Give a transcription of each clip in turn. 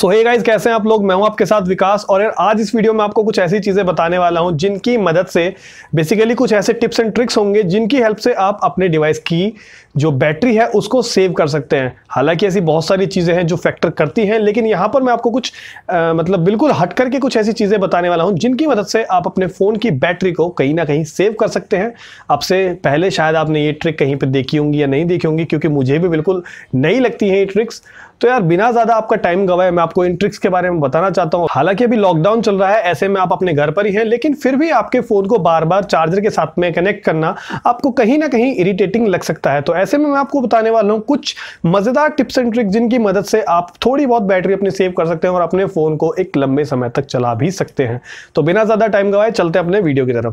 सो hey guys कैसे हैं आप लोग मैं हूं आपके साथ विकास और यार आज इस वीडियो में आपको कुछ ऐसी चीज़ें बताने वाला हूं जिनकी मदद से बेसिकली कुछ ऐसे टिप्स एंड ट्रिक्स होंगे जिनकी हेल्प से आप अपने डिवाइस की जो बैटरी है उसको सेव कर सकते हैं हालांकि ऐसी बहुत सारी चीज़ें हैं जो फैक्टर करती हैं लेकिन यहाँ पर मैं आपको कुछ आ, मतलब बिल्कुल हट करके कुछ ऐसी चीज़ें बताने वाला हूँ जिनकी मदद से आप अपने फ़ोन की बैटरी को कहीं ना कहीं सेव कर सकते हैं आपसे पहले शायद आपने ये ट्रिक कहीं पर देखी होंगी या नहीं देखी होंगी क्योंकि मुझे भी बिल्कुल नहीं लगती हैं ये ट्रिक्स तो यार बिना ज्यादा आपका टाइम गवाए मैं आपको इन ट्रिक्स के बारे में बताना चाहता हूँ हालांकि अभी लॉकडाउन चल रहा है ऐसे में आप अपने घर पर ही हैं लेकिन फिर भी आपके फोन को बार बार चार्जर के साथ में कनेक्ट करना आपको कहीं ना कहीं इरिटेटिंग लग सकता है तो ऐसे में मैं आपको बताने वाला हूँ कुछ मजेदार टिप्स एंड ट्रिक्स जिनकी मदद से आप थोड़ी बहुत बैटरी अपनी सेव कर सकते हैं और अपने फोन को एक लंबे समय तक चला भी सकते हैं तो बिना ज्यादा टाइम गवाए चलते अपने वीडियो की तरफ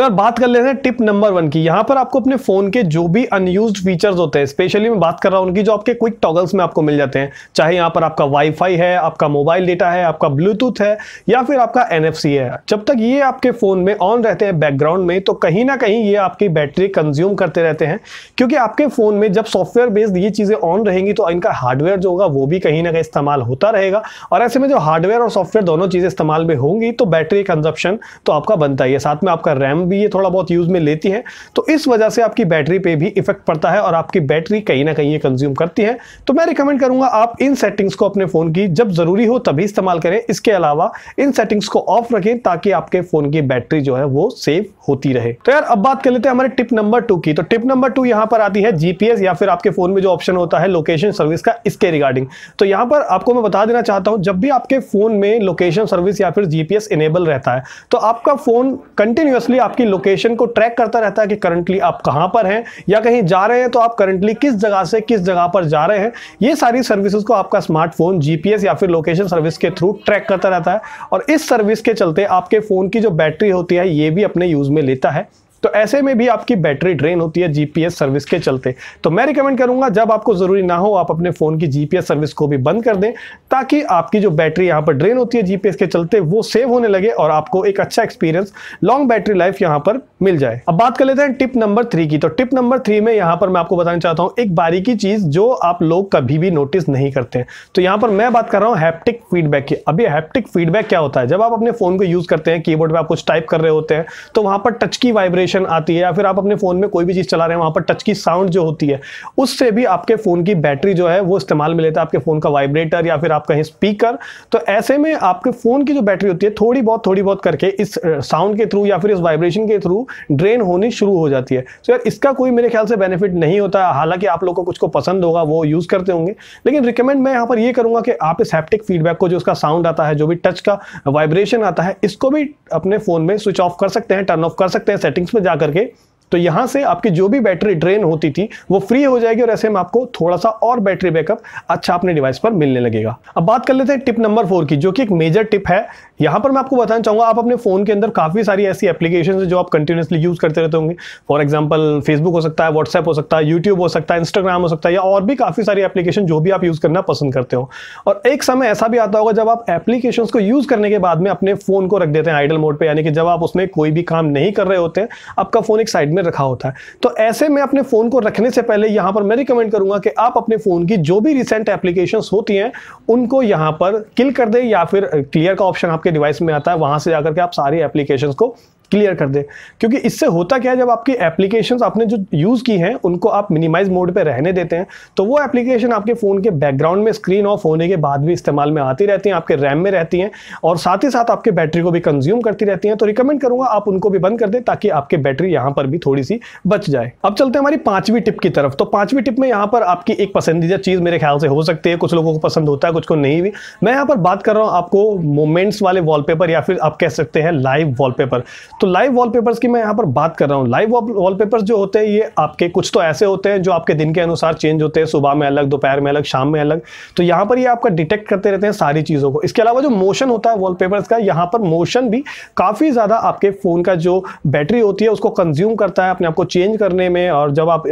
तो यार बात कर लेते हैं टिप नंबर वन की यहाँ पर आपको अपने फोन के जो भी अनयूज फीचर्स होते हैं स्पेशली मैं बात कर रहा हूँ उनकी जो आपके क्विक टॉगल्स में आपको मिल जाते हैं चाहे यहाँ पर आपका वाईफाई है आपका मोबाइल डेटा है आपका ब्लूटूथ है या फिर आपका एन है जब तक ये आपके फ़ोन में ऑन रहते हैं बैकग्राउंड में तो कहीं ना कहीं ये आपकी बैटरी कंज्यूम करते रहते हैं क्योंकि आपके फ़ोन में जब सॉफ्टवेयर बेस्ड ये चीज़ें ऑन रहेंगी तो इनका हार्डवेयर जो होगा वो भी कहीं ना कहीं इस्तेमाल होता रहेगा और ऐसे में जो हार्डवेयर और सॉफ्टवेयर दोनों चीज़ें इस्तेमाल में होंगी तो बैटरी कंजप्शन तो आपका बनता ही है साथ में आपका रैम भी ये थोड़ा बहुत यूज़ में लेती है तो इस वजह से आपकी बैटरी पे भी इफेक्ट पड़ता है और आपकी बैटरी कहीं ना कहीं ये कंज्यूम करती है तो मैं रिकमेंड करूँगा आप इन सेटिंग्स को अपने फ़ोन की जब ज़रूरी हो तभी इस्तेमाल करें इसके अलावा इन सेटिंग्स को ऑफ रखें ताकि आपके फ़ोन की बैटरी जो है वो सेव होती रहे तो यार अब बात कर लेते हैं हमारे टिप नंबर टू की तो टिप नंबर टू यहाँ पर आती है जीपीएस या फिर आपके फ़ोन में जो ऑप्शन होता है लोकेशन सर्विस का इसके रिगार्डिंग तो यहाँ पर आपको मैं बता देना चाहता हूँ जब भी आपके फ़ोन में लोकेशन सर्विस या फिर जीपीएस इनेबल रहता है तो आपका फ़ोन कंटिन्यूसली आपकी लोकेशन को ट्रैक करता रहता है कि करंटली आप कहां पर हैं या कहीं जा रहे हैं तो आप करंटली किस जगह से किस जगह पर जा रहे हैं ये सारी सर्विसेज को आपका स्मार्टफोन जीपीएस या फिर लोकेशन सर्विस के थ्रू ट्रैक करता रहता है और इस सर्विस के चलते आपके फ़ोन की जो बैटरी होती है ये भी अपने यूज़ में लेता है तो ऐसे में भी आपकी बैटरी ड्रेन होती है जीपीएस सर्विस के चलते तो मैं रिकमेंड करूंगा जब आपको ज़रूरी ना हो आप अपने फ़ोन की जीपीएस सर्विस को भी बंद कर दें ताकि आपकी जो बैटरी यहां पर ड्रेन होती है जीपीएस के चलते वो सेव होने लगे और आपको एक अच्छा एक्सपीरियंस लॉन्ग बैटरी लाइफ यहां पर मिल जाए अब बात कर लेते हैं टिप नंबर थ्री की तो टिप नंबर थ्री में यहां पर मैं आपको बताना चाहता हूं एक बारीकी चीज़ जो आप लोग कभी भी नोटिस नहीं करते हैं तो यहां पर मैं बात कर रहा हूं हैप्टिक फीडबैक की अभी हैप्टिक फीडबैक क्या होता है जब आप अपने फ़ोन को यूज़ करते हैं कीबोर्ड में आप कुछ टाइप कर रहे होते हैं तो वहां पर टच की वाइब्रेशन नोटिफिकेशन आती है या फिर आप अपने फ़ोन में कोई भी चीज़ चला रहे हैं वहां पर टच की साउंड जो होती है उससे भी आपके फ़ोन की बैटरी जो है वो इस्तेमाल में लेता है आपके फ़ोन का वाइब्रेटर या फिर आप कहीं स्पीकर तो ऐसे में आपके फ़ोन की जो बैटरी होती है थोड़ी बहुत थोड़ी बहुत करके इस साउंड के थ्रू या फिर इस वाइब्रेशन के थ्रू ड्रेन होनी शुरू हो जाती है तो यार इसका कोई मेरे ख्याल से बेनिफिट नहीं होता हालांकि आप लोग को कुछ को पसंद होगा वो यूज़ करते होंगे लेकिन रिकमेंड मैं यहाँ पर ये करूंगा कि आप इस हैप्टिक फीडबैक को जो उसका साउंड आता है जो भी टच का वाइब्रेशन आता है इसको भी अपने फ़ोन में स्विच ऑफ कर सकते हैं टर्न ऑफ कर सकते हैं सेटिंग्स में में जा करके तो यहां से आपकी जो भी बैटरी ड्रेन होती थी वो फ्री हो जाएगी और ऐसे में आपको थोड़ा सा और बैटरी बैकअप अच्छा अपने डिवाइस पर मिलने लगेगा अब बात कर लेते हैं टिप नंबर फोर की जो कि एक मेजर टिप है यहां पर मैं आपको बताना चाहूंगा आप अपने फ़ोन के अंदर काफ़ी सारी ऐसी एप्लीकेशन है जो आप कंटिन्यूसली यूज़ करते रहते होंगे फॉर एग्जाम्पल फेसबुक हो सकता है व्हाट्सएप हो सकता है यूट्यूब हो सकता है इंस्टाग्राम हो सकता है या और भी काफ़ी सारी एप्लीकेशन जो भी आप यूज़ करना पसंद करते हो और एक समय ऐसा भी आता होगा जब आप एप्लीकेशन को यूज़ करने के बाद में अपने फ़ोन को रख देते हैं आइडल मोड पर यानी कि जब आप उसमें कोई भी काम नहीं कर रहे होते आपका फ़ोन एक साइड में में रखा होता है तो ऐसे में अपने फ़ोन को रखने से पहले यहां पर मैं रिकमेंड करूंगा कि आप अपने फ़ोन की जो भी रिसेंट एप्लीकेशन होती हैं उनको यहां पर किल कर दें या फिर क्लियर का ऑप्शन आपके डिवाइस में आता है वहां से जाकर के आप सारी एप्लीकेशन को क्लियर कर दे क्योंकि इससे होता क्या है जब आपकी एप्लीकेशन आपने जो यूज़ की हैं उनको आप मिनिमाइज मोड पर रहने देते हैं तो वो एप्लीकेशन आपके फ़ोन के बैकग्राउंड में स्क्रीन ऑफ होने के बाद भी इस्तेमाल में आती रहती हैं आपके रैम में रहती हैं और साथ ही साथ आपके बैटरी को भी कंज्यूम करती रहती हैं तो रिकमेंड करूँगा आप उनको भी बंद कर दें ताकि आपकी बैटरी यहाँ पर भी थोड़ी सी बच जाए अब चलते हैं हमारी पाँचवीं टिप की तरफ तो पाँचवीं टिप में यहाँ पर आपकी एक पसंदीदा चीज़ मेरे ख्याल से हो सकती है कुछ लोगों को पसंद होता है कुछ को नहीं भी मैं यहाँ पर बात कर रहा हूँ आपको मोमेंट्स वाले वॉलपेपर या फिर आप कह सकते हैं लाइव वॉलपेपर तो लाइव वॉलपेपर्स की मैं यहाँ पर बात कर रहा हूँ लाइव वॉलपेपर्स जो होते हैं ये आपके कुछ तो ऐसे होते हैं जो आपके दिन के अनुसार चेंज होते हैं सुबह में अलग दोपहर में अलग शाम में अलग तो यहाँ पर ये आपका डिटेक्ट करते रहते हैं सारी चीज़ों को इसके अलावा जो मोशन होता है वॉलपेपर्स का यहाँ पर मोशन भी काफ़ी ज़्यादा आपके फ़ोन का जो बैटरी होती है उसको कंज्यूम करता है अपने आप को चेंज करने में और जब आप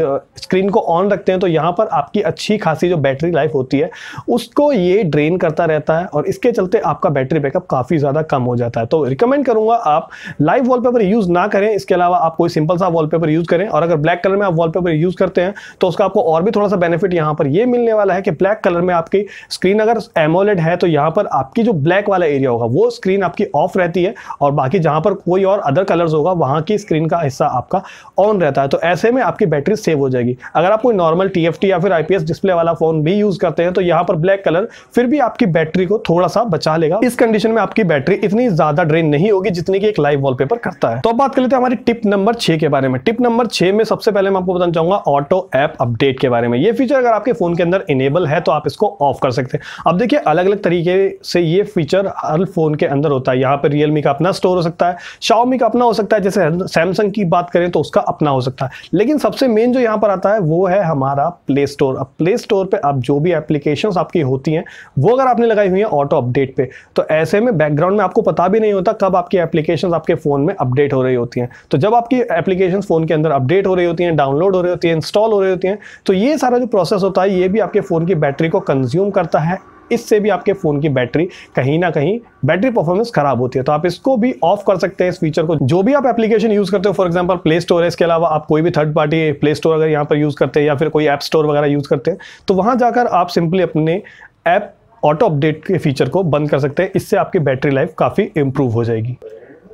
स्क्रीन को ऑन रखते हैं तो यहाँ पर आपकी अच्छी खासी जो बैटरी लाइफ होती है उसको ये ड्रेन करता रहता है और इसके चलते आपका बैटरी बैकअप काफ़ी ज़्यादा कम हो जाता है तो रिकमेंड करूँगा आप लाइव वॉलपेपर यूज़ ना करें इसके अलावा आप कोई सिंपल सा वॉलपेपर यूज़ करें और अगर ब्लैक कलर में आप वॉलपेपर यूज़ करते हैं तो उसका आपको और भी थोड़ा सा बेनिफिट यहां पर यह मिलने वाला है कि ब्लैक कलर में आपकी स्क्रीन अगर एमोलेड है तो यहां पर आपकी जो ब्लैक वाला एरिया होगा वो स्क्रीन आपकी ऑफ रहती है और बाकी जहां पर कोई और अदर कलर होगा वहां की स्क्रीन का हिस्सा आपका ऑन रहता है तो ऐसे में आपकी बैटरी सेव हो जाएगी अगर आप कोई नॉर्मल टी या फिर आईपीएस डिस्प्ले वाला फ़ोन भी यूज़ करते हैं तो यहां पर ब्लैक कलर फिर भी आपकी बैटरी को थोड़ा सा बचा लेगा इस कंडीशन में आपकी बैटरी इतनी ज़्यादा ड्रेन नहीं होगी जितनी की एक लाइव वॉलपेपर करता है तो अब बात कर लेते हैं हमारी टिप नंबर छह के बारे में टिप नंबर छह में सबसे पहले मैं आपको बताना चाहूंगा ऑटो ऐप अपडेट के बारे में ये फीचर अगर आपके फोन के अंदर इनेबल है तो आप इसको ऑफ कर सकते हैं अब देखिए अलग अलग तरीके से ये फीचर हर फोन के अंदर होता है यहाँ पर रियलमी का अपना स्टोर हो सकता है शाओमी का अपना हो सकता है जैसे सैमसंग की बात करें तो उसका अपना हो सकता है लेकिन सबसे मेन जो यहाँ पर आता है वो है हमारा प्ले स्टोर अब प्ले स्टोर पर आप जो भी एप्लीकेशन आपकी होती हैं वो अगर आपने लगाई हुई है ऑटो अपडेट पे तो ऐसे में बैकग्राउंड में आपको पता भी नहीं होता कब आपकी एप्लीकेशन आपके फोन में अपडेट हो रही होती हैं तो जब आपकी एप्लीकेशन फ़ोन के अंदर अपडेट हो रही होती हैं डाउनलोड हो रही होती हैं इंस्टॉल हो रही होती हैं तो ये सारा जो प्रोसेस होता है ये भी आपके फ़ोन की बैटरी को कंज्यूम करता है इससे भी आपके फ़ोन की बैटरी कहीं ना कहीं बैटरी परफॉर्मेंस खराब होती है तो आप इसको भी ऑफ कर सकते हैं इस फीचर को जो भी आप एप्लीकेशन यूज़ करते हो फॉर एग्जांपल प्ले स्टोर है इसके अलावा आप कोई भी थर्ड पार्टी प्ले स्टोर अगर यहाँ पर यूज़ करते हैं या फिर कोई ऐप स्टोर वगैरह यूज़ करते हैं तो वहाँ जाकर आप सिंपली अपने ऐप ऑटो अपडेट के फीचर को बंद कर सकते हैं इससे आपकी बैटरी लाइफ काफ़ी इंप्रूव हो जाएगी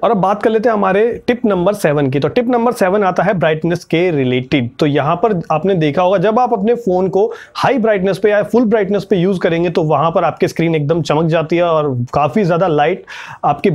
और अब बात कर लेते हैं हमारे टिप नंबर सेवन की तो टिप नंबर सेवन आता है ब्राइटनेस के रिलेटेड तो यहाँ पर आपने देखा होगा जब आप अपने फ़ोन को हाई ब्राइटनेस पे या फुल ब्राइटनेस पे यूज़ करेंगे तो वहाँ पर आपकी स्क्रीन एकदम चमक जाती है और काफ़ी ज़्यादा लाइट आपकी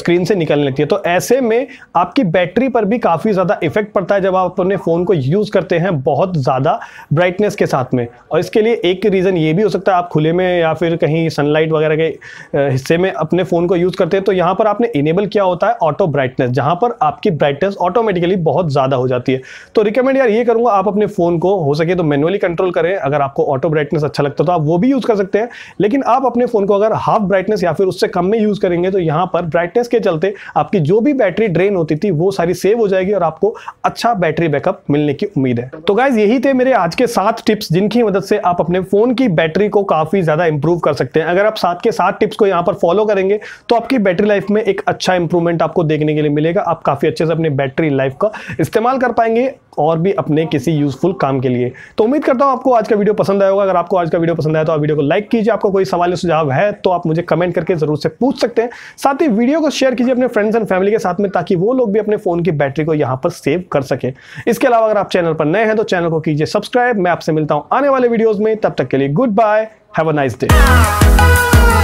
स्क्रीन से निकलने लगती है तो ऐसे में आपकी बैटरी पर भी काफ़ी ज़्यादा इफेक्ट पड़ता है जब आप अपने फ़ोन को यूज़ करते हैं बहुत ज़्यादा ब्राइटनेस के साथ में और इसके लिए एक रीज़न ये भी हो सकता है आप खुले में या फिर कहीं सनलाइट वगैरह के हिस्से में अपने फ़ोन को यूज़ करते हैं तो यहाँ पर आपने इनेबल किया होता है है ऑटो ब्राइटनेस जहां पर आपकी ब्राइटनेस ऑटोमेटिकली बहुत ज़्यादा हो जाती है तो रिकमेंड यार ये करूंगा आप अपने फ़ोन को हो सके तो मैनुअली कंट्रोल करें अगर आपको ऑटो ब्राइटनेस अच्छा लगता है तो आप वो भी यूज़ कर सकते हैं लेकिन आप अपने फ़ोन को अगर हाफ ब्राइटनेस या फिर उससे कम में यूज़ करेंगे तो यहां पर ब्राइटनेस के चलते आपकी जो भी बैटरी ड्रेन होती थी वो सारी सेव हो जाएगी और आपको अच्छा बैटरी बैकअप मिलने की उम्मीद है तो गाइज यही थे मेरे आज के सात टिप्स जिनकी मदद से आप अपने फ़ोन की बैटरी को काफ़ी ज़्यादा इंप्रूव कर सकते हैं अगर आप सात के सात टिप्स को यहां पर फॉलो करेंगे तो आपकी बैटरी लाइफ में एक अच्छा इंप्रूवमेंट इंप्रूवमेंट आपको देखने के लिए मिलेगा आप काफ़ी अच्छे से अपनी बैटरी लाइफ का इस्तेमाल कर पाएंगे और भी अपने किसी यूजफुल काम के लिए तो उम्मीद करता हूँ आपको आज का वीडियो पसंद आएगा अगर आपको आज का वीडियो पसंद आया तो आप वीडियो को लाइक कीजिए आपको कोई सवाल या सुझाव है तो आप मुझे कमेंट करके जरूर से पूछ सकते हैं साथ ही वीडियो को शेयर कीजिए अपने फ्रेंड्स एंड फैमिली के साथ में ताकि वो लोग भी अपने फोन की बैटरी को यहाँ पर सेव कर सके इसके अलावा अगर आप चैनल पर नए हैं तो चैनल को कीजिए सब्सक्राइब मैं आपसे मिलता हूँ आने वाले वीडियोज में तब तक के लिए goodbye have a nice day